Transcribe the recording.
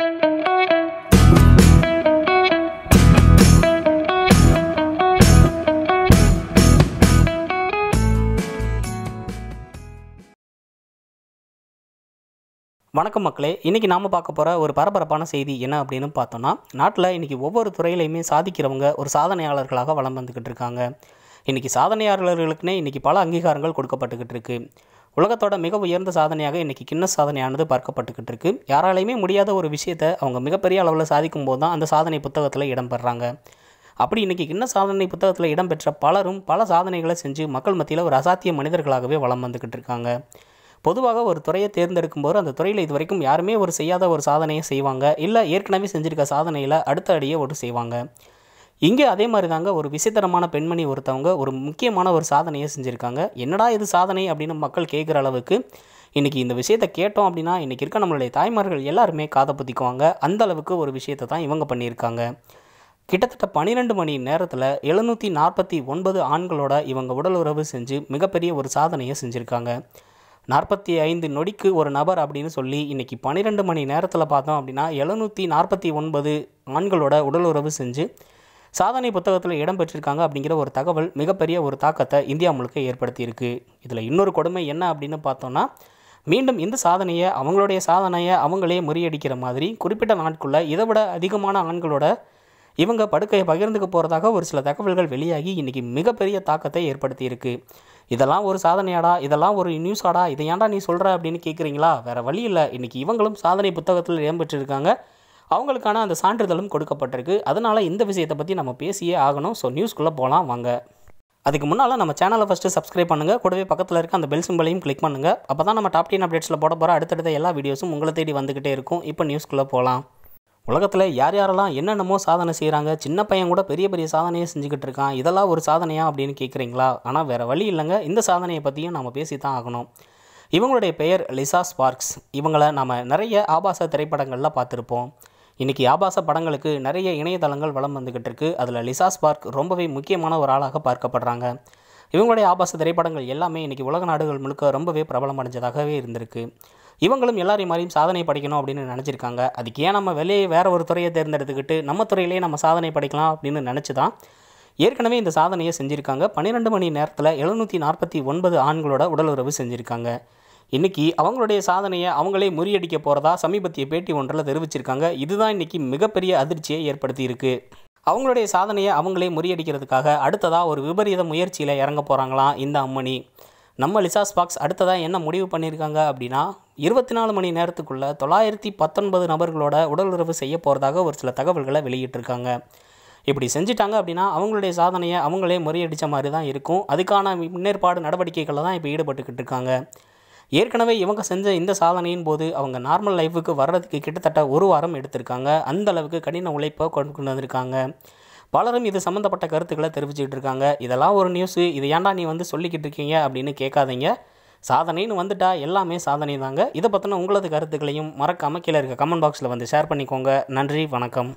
வணக்கம் மக்களே இன்றைக்கி நாம் பார்க்க போகிற ஒரு பரபரப்பான செய்தி என்ன அப்படின்னு பார்த்தோன்னா நாட்டில் இன்றைக்கி ஒவ்வொரு துறையிலையுமே சாதிக்கிறவங்க ஒரு சாதனையாளர்களாக வளம் வந்துக்கிட்டு இருக்காங்க இன்றைக்கி சாதனையாளர்களுக்குனே இன்றைக்கி பல அங்கீகாரங்கள் கொடுக்கப்பட்டுக்கிட்டு இருக்குது உலகத்தோட மிக உயர்ந்த சாதனையாக இன்றைக்கி கின்னஸ் சாதனையானது பார்க்கப்பட்டுக்கிட்டு இருக்குது யாராலையுமே முடியாத ஒரு விஷயத்தை அவங்க மிகப்பெரிய அளவில் சாதிக்கும் போது தான் அந்த சாதனை புத்தகத்தில் இடம்பெறாங்க அப்படி இன்றைக்கி கின்ன சாதனை புத்தகத்தில் இடம்பெற்ற பலரும் பல சாதனைகளை செஞ்சு மக்கள் மத்தியில் ஒரு அசாத்திய மனிதர்களாகவே வளம் வந்துக்கிட்டு இருக்காங்க பொதுவாக ஒரு துறையை தேர்ந்தெடுக்கும் போது அந்த துறையில் இது வரைக்கும் யாருமே ஒரு செய்யாத ஒரு சாதனையை செய்வாங்க இல்லை ஏற்கனவே செஞ்சுருக்க சாதனையில் அடுத்த அடியே ஒரு செய்வாங்க இங்கே அதே மாதிரி தாங்க ஒரு விசித்திரமான பெண்மணி ஒருத்தவங்க ஒரு முக்கியமான ஒரு சாதனையை செஞ்சுருக்காங்க என்னடா இது சாதனை அப்படின்னு மக்கள் கேட்குற அளவுக்கு இன்றைக்கி இந்த விஷயத்தை கேட்டோம் அப்படின்னா இன்றைக்கி இருக்க நம்மளுடைய தாய்மார்கள் எல்லாருமே காதை புத்திக்குவாங்க அந்த அளவுக்கு ஒரு விஷயத்தை தான் இவங்க பண்ணியிருக்காங்க கிட்டத்தட்ட பன்னிரெண்டு மணி நேரத்தில் எழுநூற்றி நாற்பத்தி ஒன்பது ஆண்களோட இவங்க உடல் உறவு செஞ்சு மிகப்பெரிய ஒரு சாதனையை செஞ்சுருக்காங்க நாற்பத்தி ஐந்து நொடிக்கு ஒரு நபர் அப்படின்னு சொல்லி இன்றைக்கி பன்னிரெண்டு மணி நேரத்தில் பார்த்தோம் அப்படின்னா எழுநூற்றி நாற்பத்தி ஒன்பது ஆண்களோட உடல் உறவு செஞ்சு சாதனை புத்தகத்தில் இடம் பெற்றிருக்காங்க அப்படிங்கிற ஒரு தகவல் மிகப்பெரிய ஒரு தாக்கத்தை இந்தியா முழுக்க ஏற்படுத்தியிருக்கு இதில் இன்னொரு கொடுமை என்ன அப்படின்னு பார்த்தோன்னா மீண்டும் இந்த சாதனையை அவங்களுடைய சாதனையை அவங்களே முறியடிக்கிற மாதிரி குறிப்பிட்ட நாட்குள்ளே இதை விட அதிகமான ஆண்களோட இவங்க படுக்கையை பகிர்ந்துக்க போகிறதாக ஒரு சில தகவல்கள் வெளியாகி இன்றைக்கி மிகப்பெரிய தாக்கத்தை ஏற்படுத்தியிருக்கு இதெல்லாம் ஒரு சாதனையாடா இதெல்லாம் ஒரு நியூஸாடா இதை ஏன்டா நீ சொல்கிற அப்படின்னு கேட்குறீங்களா வேறு வழி இல்லை இன்றைக்கி இவங்களும் சாதனை புத்தகத்தில் இடம்பெற்றிருக்காங்க அவங்களுக்கான அந்த சான்றிதழும் கொடுக்கப்பட்டிருக்கு அதனால் இந்த விஷயத்தை பற்றி நம்ம பேசியே ஆகணும் ஸோ நியூஸ்குள்ளே போகலாம் வாங்க அதுக்கு முன்னால் நம்ம சேனலை ஃபஸ்ட்டு சப்ஸ்கிரைப் பண்ணுங்கள் கூடவே பக்கத்தில் இருக்க அந்த பெல் சிம்பிளையும் கிளிக் பண்ணுங்கள் அப்போ தான் நம்ம டாப் டென் அப்டேட்ஸில் போட போகிற அடுத்தடுத்த எல்லா வீடியோஸும் உங்களை தேடி வந்துக்கிட்டே இருக்கும் இப்போ நியூஸ்குள்ளே போகலாம் உலகத்தில் யார் யாரெல்லாம் என்னென்னமோ சாதனை செய்கிறாங்க சின்ன பையன் கூட பெரிய பெரிய சாதனையை செஞ்சுக்கிட்டு இருக்கான் இதெல்லாம் ஒரு சாதனையா அப்படின்னு கேட்குறீங்களா ஆனால் வேறு வழி இல்லைங்க இந்த சாதனையை பற்றியும் நம்ம பேசி தான் ஆகணும் இவங்களுடைய பெயர் லிசா ஸ்பார்க்ஸ் இவங்களை நம்ம நிறைய ஆபாச திரைப்படங்களில் பார்த்துருப்போம் இன்றைக்கி ஆபாச படங்களுக்கு நிறைய இணையதளங்கள் வளம் வந்துக்கிட்டு இருக்குது அதில் லிசாஸ் பார்க் ரொம்பவே முக்கியமான ஒரு ஆளாக பார்க்கப்படுறாங்க இவங்களுடைய ஆபாச திரைப்படங்கள் எல்லாமே இன்றைக்கி உலக நாடுகள் முழுக்க ரொம்பவே பிரபலமடைஞ்சதாகவே இருந்திருக்கு இவங்களும் எல்லாரையும் மாதிரியும் சாதனை படைக்கணும் அப்படின்னு நினச்சிருக்காங்க அதுக்கு ஏன் நம்ம வெளியே வேறு ஒரு துறையை தேர்ந்தெடுத்துக்கிட்டு நம்ம துறையிலேயே நம்ம சாதனை படைக்கலாம் அப்படின்னு நினச்சி தான் ஏற்கனவே இந்த சாதனையை செஞ்சுருக்காங்க பன்னிரெண்டு மணி நேரத்தில் எழுநூற்றி நாற்பத்தி ஒன்பது ஆண்களோட உடலுறவு செஞ்சுருக்காங்க இன்னைக்கு அவங்களுடைய சாதனையை அவங்களே முறியடிக்க போகிறதா சமீபத்திய பேட்டி ஒன்றில் தெரிவிச்சிருக்காங்க இதுதான் இன்னைக்கு மிகப்பெரிய அதிர்ச்சியை ஏற்படுத்தி இருக்கு அவங்களுடைய சாதனையை அவங்களே முறியடிக்கிறதுக்காக அடுத்ததாக ஒரு விபரீத முயற்சியில் இறங்க போகிறாங்களாம் இந்த அம்மணி நம்ம லிசாஸ் பாக்ஸ் அடுத்ததாக என்ன முடிவு பண்ணியிருக்காங்க அப்படின்னா இருபத்தி நாலு மணி நேரத்துக்குள்ளே தொள்ளாயிரத்தி பத்தொன்பது நபர்களோட உடலுறவு செய்ய போகிறதாக ஒரு சில தகவல்களை வெளியிட்டிருக்காங்க இப்படி செஞ்சிட்டாங்க அப்படின்னா அவங்களுடைய சாதனையை அவங்களே முறியடித்த மாதிரி தான் இருக்கும் அதுக்கான முன்னேற்பாடு நடவடிக்கைகளில் தான் இப்போ ஈடுபட்டுக்கிட்டு இருக்காங்க ஏற்கனவே இவங்க செஞ்ச இந்த சாதனையின் போது அவங்க நார்மல் லைஃபுக்கு வர்றதுக்கு கிட்டத்தட்ட ஒரு வாரம் எடுத்திருக்காங்க அந்த அளவுக்கு கடின உழைப்பை கொண்டு வந்திருக்காங்க பலரும் இது சம்மந்தப்பட்ட கருத்துக்களை தெரிவிச்சுக்கிட்டு இருக்காங்க இதெல்லாம் ஒரு நியூஸு இது ஏன்டா நீ வந்து சொல்லிக்கிட்டு இருக்கீங்க அப்படின்னு கேட்காதீங்க சாதனைன்னு வந்துட்டா எல்லாமே சாதனை தாங்க இதை பற்றின உங்களது கருத்துக்களையும் மறக்காமல் கீழே இருக்க கமெண்ட் பாக்ஸில் வந்து ஷேர் பண்ணிக்கோங்க நன்றி வணக்கம்